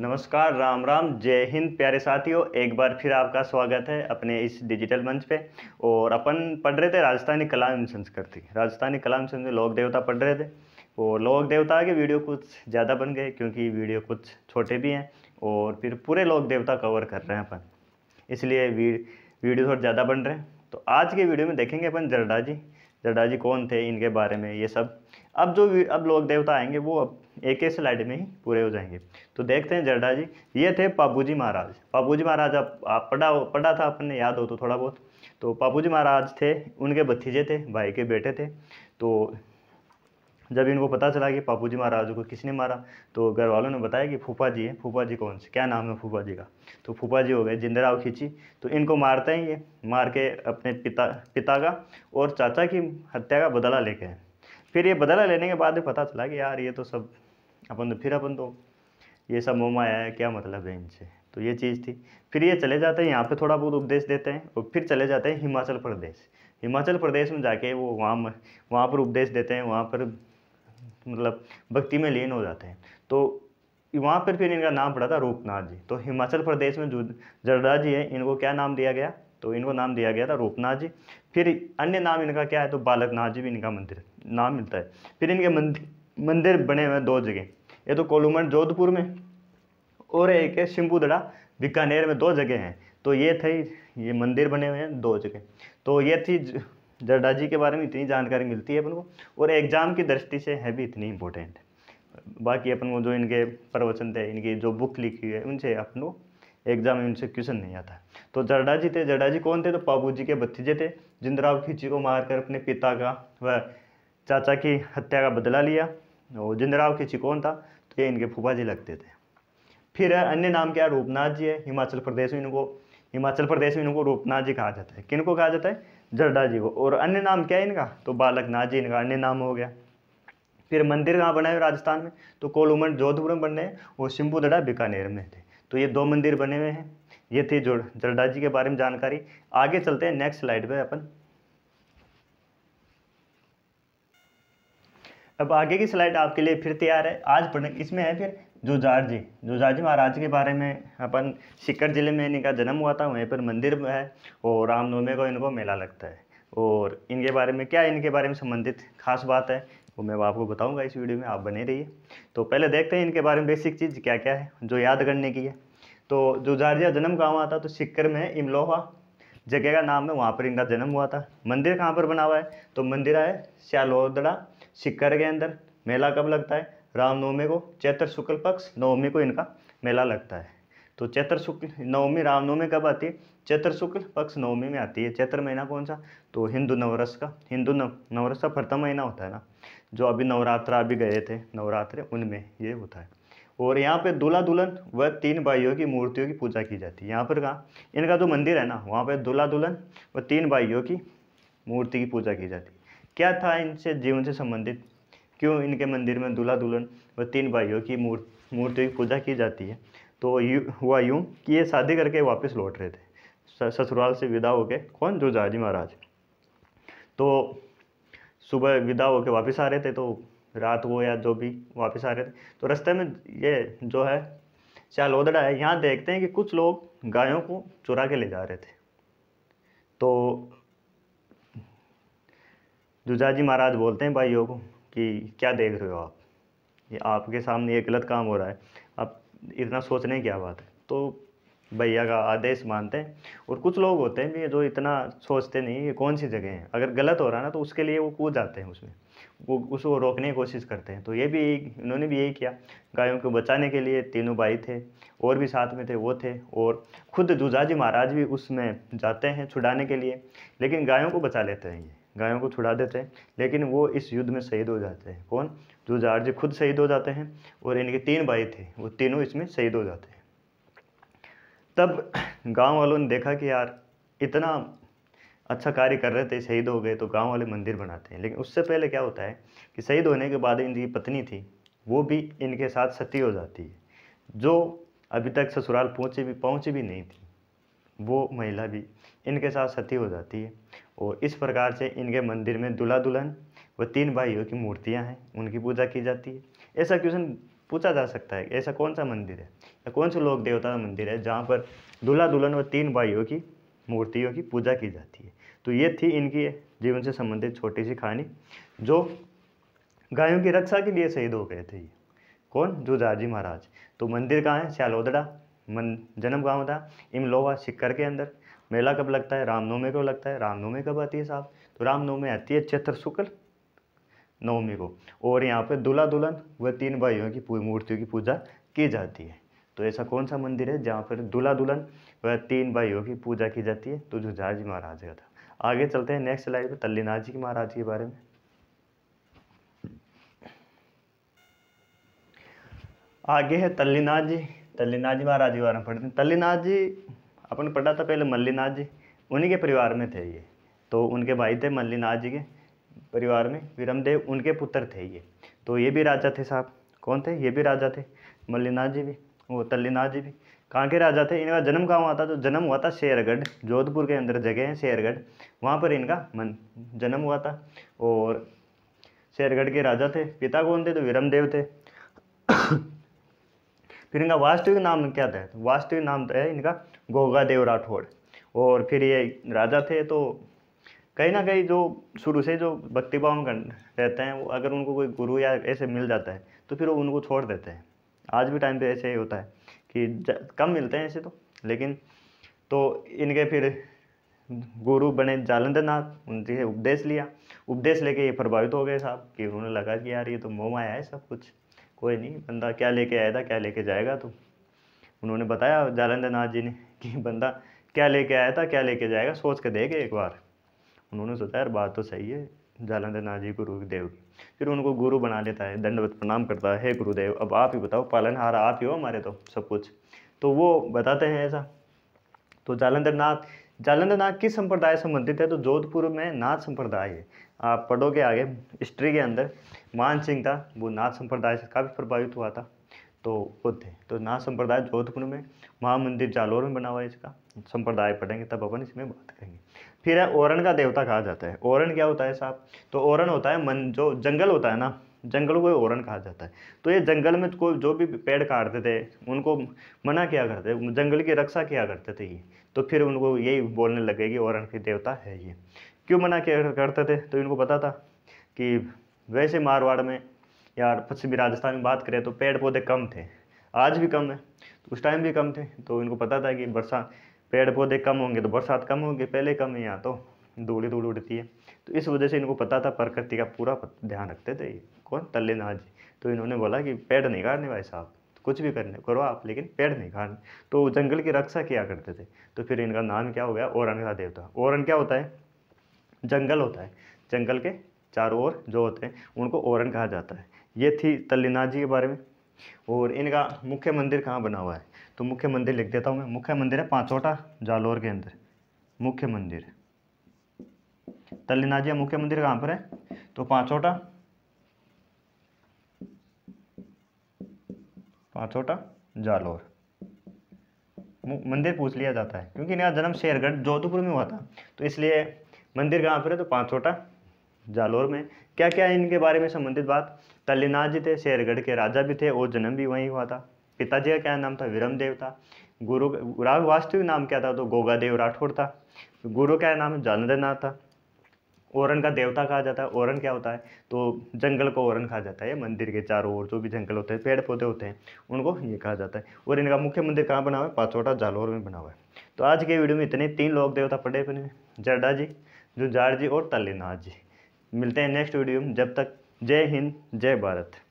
नमस्कार राम राम जय हिंद प्यारे साथियों एक बार फिर आपका स्वागत है अपने इस डिजिटल मंच पे और अपन पढ़ रहे थे राजस्थानी कला एवं संस्कृति राजस्थानी कला एवं संस्कृति लोक देवता पढ़ रहे थे और लोक देवता के वीडियो कुछ ज़्यादा बन गए क्योंकि वीडियो कुछ छोटे भी हैं और फिर पूरे लोक देवता कवर कर रहे हैं अपन इसलिए वीडियो थोड़े ज़्यादा बन रहे हैं तो आज के वीडियो में देखेंगे अपन जरडा जी जडा जी कौन थे इनके बारे में ये सब अब जो अब लोग देवता आएंगे वो अब एक ही स्लाइड में ही पूरे हो जाएंगे तो देखते हैं जडा जी ये थे जी महाराज जी महाराज आप, आप पढ़ा पढ़ा था अपन ने याद हो तो थोड़ा बहुत तो जी महाराज थे उनके भतीजे थे भाई के बेटे थे तो जब इनको पता चला कि पापू जी महाराज को किसने मारा तो घर वालों ने बताया कि फूफा जी है फूफा जी कौन से क्या नाम है फूफा जी का तो फूफा जी हो गए जिंदराव खींची तो इनको मारते हैं ये मार के अपने पिता पिता का और चाचा की हत्या का बदला लेके हैं फिर ये बदला लेने के बाद पता चला कि यार ये तो सब अपन तो फिर अपन तो ये सब मोह आया है क्या मतलब है इनसे तो ये चीज़ थी फिर ये चले जाते हैं यहाँ पे थोड़ा बहुत उपदेश देते हैं और फिर चले जाते हैं हिमाचल प्रदेश हिमाचल प्रदेश में जाके वो वहाँ वहाँ पर उपदेश देते हैं वहाँ पर मतलब भक्ति में लीन हो जाते हैं तो वहाँ पर फिर इनका नाम पड़ा था रूपनाथ जी तो हिमाचल प्रदेश में जो जरदा जी हैं इनको क्या नाम दिया गया तो इनको नाम दिया गया था रूपनाथ जी फिर अन्य नाम इनका क्या है तो बालकनाथ जी भी इनका मंदिर नाम मिलता है फिर इनके मंदिर मंदिर बने हुए दो जगह ये तो कोलूमंड जोधपुर में और एक है शिम्पूदड़ा बीकानेर में दो जगह हैं तो ये थे ये मंदिर बने हुए हैं दो जगह तो ये थी जरडा जी के बारे में इतनी जानकारी मिलती है अपन को और एग्ज़ाम की दृष्टि से है भी इतनी इम्पोर्टेंट बाकी अपन को जो इनके प्रवचन थे इनकी जो बुक लिखी है उनसे अपन को एग्जाम में उनसे क्वेश्चन नहीं आता तो जरडा जी थे जडा जी कौन थे तो पापू जी के भतीजे थे जिंदराव खींची को मारकर अपने पिता का व चाचा की हत्या का बदला लिया और जिंदराव खींची कौन था तो ये इनके फूफा जी लगते थे फिर अन्य नाम क्या रूपनाथ जी है हिमाचल प्रदेश में इनको हिमाचल प्रदेश में इनको रूपनाथ जी कहा जाता है किनको कहा जाता है जरडा जी को और अन्य नाम क्या है इनका तो नाथ जी इनका अन्य नाम हो गया फिर मंदिर कहाँ बना है राजस्थान में तो कोलुमंड जोधपुर में बने हैं और शिम्बुदड़ा बीकानेर में थे तो ये दो मंदिर बने हुए हैं ये थे जो जरडा जी के बारे में जानकारी आगे चलते हैं नेक्स्ट स्लाइड पे अपन अब आगे की स्लाइड आपके लिए फिर तैयार है आज पढ़ने इसमें है फिर जोजारजी जी महाराज के बारे में अपन सिक्कर जिले में इनका जन्म हुआ था वहीं पर मंदिर है और रामनवमी को इनको मेला लगता है और इनके बारे में क्या इनके बारे में संबंधित खास बात है वो मैं आपको बताऊंगा इस वीडियो में आप बने रहिए तो पहले देखते हैं इनके बारे में बेसिक चीज़ क्या क्या है जो याद करने की है तो का जन्म कहाँ हुआ था तो सिक्कर में इमलोहा जगह का नाम है वहाँ पर इनका जन्म हुआ था मंदिर कहाँ पर बना हुआ है तो मंदिर है श्यालोदड़ा सिक्कर के अंदर मेला कब लगता है रामनवमी को चैत्र शुक्ल पक्ष नवमी को इनका मेला लगता है तो चैत्र शुक्ल नवमी रामनवमी कब आती है चैत्र शुक्ल पक्ष नवमी में आती है चैत्र महीना कौन सा तो हिंदू नवरस का हिंदू नव नवरस का प्रथम महीना होता है ना जो अभी नवरात्र अभी गए थे नवरात्र उनमें ये होता है और यहाँ पे दूल्हा दुल्हन व तीन भाइयों की मूर्तियों की पूजा की जाती है यहाँ पर कहा इनका जो मंदिर है ना वहाँ पर दूल्हा दुल्हन व तीन भाइयों की मूर्ति की पूजा की जाती है क्या था इनसे जीवन से संबंधित क्यों इनके मंदिर में दूल्हा दुल्हन व तीन भाइयों की मूर्ति मूर्ति की पूजा की जाती है तो यू हुआ यूँ कि ये शादी करके वापस लौट रहे थे ससुराल से विदा होके कौन जुजाजी महाराज तो सुबह विदा होके वापस आ रहे थे तो रात हो या जो भी वापस आ रहे थे तो रास्ते में ये जो है चालोदड़ा है यहाँ देखते हैं कि कुछ लोग गायों को चुरा के ले जा रहे थे तो जुजाजी महाराज बोलते हैं भाइयों को कि क्या देख रहे हो आप ये आपके सामने ये गलत काम हो रहा है आप इतना सोचने क्या बात है तो भैया का आदेश मानते हैं और कुछ लोग होते हैं जो इतना सोचते नहीं ये कौन सी जगह है अगर गलत हो रहा है ना तो उसके लिए वो कूद जाते हैं उसमें वो उसको रोकने की कोशिश करते हैं तो ये भी इन्होंने भी यही किया गायों को बचाने के लिए तीनों भाई थे और भी साथ में थे वो थे और खुद जुजाजी महाराज भी उसमें जाते हैं छुड़ाने के लिए लेकिन गायों को बचा लेते हैं ये गायों को छुड़ा देते हैं लेकिन वो इस युद्ध में शहीद हो जाते हैं कौन जो जार्ज खुद शहीद हो जाते हैं और इनके तीन भाई थे वो तीनों इसमें शहीद हो जाते हैं तब गांव वालों ने देखा कि यार इतना अच्छा कार्य कर रहे थे शहीद हो गए तो गांव वाले मंदिर बनाते हैं लेकिन उससे पहले क्या होता है कि शहीद होने के बाद इनकी पत्नी थी वो भी इनके साथ सती हो जाती है जो अभी तक ससुराल पहुँची भी पहुँची भी नहीं थी वो महिला भी इनके साथ सती हो जाती है और इस प्रकार से इनके मंदिर में दुल्हा दुल्हन व तीन भाइयों की मूर्तियाँ हैं उनकी पूजा की जाती है ऐसा क्वेश्चन पूछा जा सकता है ऐसा कौन सा मंदिर है या कौन सा लोक देवता का मंदिर है जहाँ पर दुल्हा दुल्हन व तीन भाइयों की मूर्तियों की पूजा की जाती है तो ये थी इनकी जीवन से संबंधित छोटी सी कहानी जो गायों की रक्षा के लिए शहीद हो गए थे ये कौन जुजारजी महाराज तो मंदिर कहाँ है श्यालोदड़ा मन जन्म गाँव था इमलोवा सिक्कर के अंदर मेला कब लगता है रामनवमी को लगता है रामनवमी कब आती है साहब तो रामनवमी आती है चैत्र शुक्ल नवमी को और यहाँ पे दूल्हा दुल्हन व तीन भाइयों की मूर्तियों की पूजा की जाती है तो ऐसा कौन सा मंदिर है जहाँ पर दूल्हा दुल्हन व तीन भाइयों की पूजा की जाती है तो झुझार जी महाराज का था आगे चलते हैं नेक्स्ट स्लाइड पर तल्लीनाथ जी महाराज के बारे में आगे है तल्लीनाथ जी तल्लीनाथ जी महाराज के बारे में पढ़ते हैं तल्लीनाथ जी अपन पढ़ा था पहले मल्लीनाथ जी उन्हीं के परिवार में थे ये तो उनके भाई थे मल्लीनाथ जी के परिवार में विरमदेव उनके पुत्र थे ये तो ये भी राजा थे साहब कौन थे ये भी राजा थे मल्लीनाथ जी भी वो तल्लीनाथ जी भी कहाँ के राजा थे इनका जन्म कहाँ हुआ था तो जन्म हुआ था शेरगढ़ जोधपुर के अंदर जगह है शेरगढ़ वहाँ पर इनका मन जन्म हुआ था और शेरगढ़ के राजा थे पिता कौन थे तो विरमदेव थे फिर इनका वास्तविक नाम क्या था तो वास्तविक नाम था इनका गोगा देव राठौड़ और फिर ये राजा थे तो कहीं ना कहीं जो शुरू से जो भक्ति भाव में रहते हैं वो अगर उनको कोई गुरु या ऐसे मिल जाता है तो फिर वो उनको छोड़ देते हैं आज भी टाइम पे ऐसे ही होता है कि कम मिलते हैं ऐसे तो लेकिन तो इनके फिर गुरु बने जालंदर नाथ उनसे उपदेश लिया उपदेश लेके ये प्रभावित हो गए साहब कि उन्होंने लगा कि यार ये तो मोह माया है सब कुछ कोई नहीं बंदा क्या लेके आया था क्या लेके जाएगा तो उन्होंने बताया जालंधर नाथ जी ने कि बंदा क्या लेके आया था क्या लेके जाएगा सोच के देगा एक बार उन्होंने सोचा यार बात तो सही है जालंधर नाथ जी गुरु देव फिर उनको गुरु बना लेता है दंडवत प्रणाम करता है गुरुदेव अब आप ही बताओ पालनहार आप ही हो हमारे तो सब कुछ तो वो बताते हैं ऐसा तो जालंधर नाथ जालंधर नाग किस संप्रदाय संबंधित है तो जोधपुर में नाथ संप्रदाय है आप पढ़ोगे आगे हिस्ट्री के अंदर मान सिंह था वो नाथ संप्रदाय से काफ़ी प्रभावित हुआ था तो वो थे तो नाथ संप्रदाय जोधपुर में महामंदिर जालोर में बना हुआ है इसका संप्रदाय पढ़ेंगे तब अपन इसमें बात करेंगे फिर है ओरन का देवता कहा जाता है ओरन क्या होता है साहब तो ओरन होता है मन जो जंगल होता है ना जंगल को ओरन कहा जाता है तो ये जंगल में कोई जो भी पेड़ काटते थे उनको मना किया करते जंगल की रक्षा किया करते थे ये तो फिर उनको यही बोलने लगे कि ओरन की देवता है ये क्यों मना किया करते थे तो इनको पता था कि वैसे मारवाड़ में यार पश्चिमी राजस्थान में बात करें तो पेड़ पौधे कम थे आज भी कम है तो उस टाइम भी कम थे तो इनको पता था कि बरसात पेड़ पौधे कम होंगे तो बरसात कम होगी पहले कम है यहाँ तो दौड़े ही धूल उड़ती है तो इस वजह से इनको पता था प्रकृति का पूरा ध्यान रखते थे कौन तल्ले नाथ जी तो इन्होंने बोला कि पेड़ नहीं काटने भाई साहब तो कुछ भी करने करो आप लेकिन पेड़ नहीं काटने तो जंगल की रक्षा किया करते थे तो फिर इनका नाम क्या हो गया औरन का देवता औरन क्या होता है जंगल होता है जंगल के चारों ओर जो होते हैं उनको औरन कहा जाता है ये थी तल्लीनाथ जी के बारे में और इनका मुख्य मंदिर कहाँ बना हुआ है तो मुख्य मंदिर लिख देता हूँ मैं मुख्य मंदिर है पाँचोटा जालौर के अंदर मुख्य मंदिर तल्लीनाजिया मुख्य मंदिर कहाँ पर है तो पांच पांचोटा जालोर मंदिर पूछ लिया जाता है क्योंकि नया जन्म शेरगढ़ जोधपुर में हुआ था तो इसलिए मंदिर कहाँ पर है तो पांचोटा जालोर में क्या क्या है इनके बारे में संबंधित बात तल्लीनाथ जी थे शेरगढ़ के राजा भी थे और जन्म भी वहीं हुआ था पिताजी का क्या नाम था विरम देव था गुरु वास्तविक नाम क्या था तो गोगा देव राठौड़ था गुरु का नाम जालंधर नाथ था ओरन का देवता कहा जाता है ओरन क्या होता है तो जंगल को ओरन कहा जाता है मंदिर के चारों ओर जो भी जंगल होते हैं पेड़ पौधे होते हैं उनको ये कहा जाता है और इनका मुख्य मंदिर कहाँ बना हुआ है पाचोटा जालोर में बना हुआ है तो आज के वीडियो में इतने तीन लोग देवता पढ़े अपने जड्डा जी जुजार जी और तल्लीनाथ जी मिलते हैं नेक्स्ट वीडियो में जब तक जय हिंद जय भारत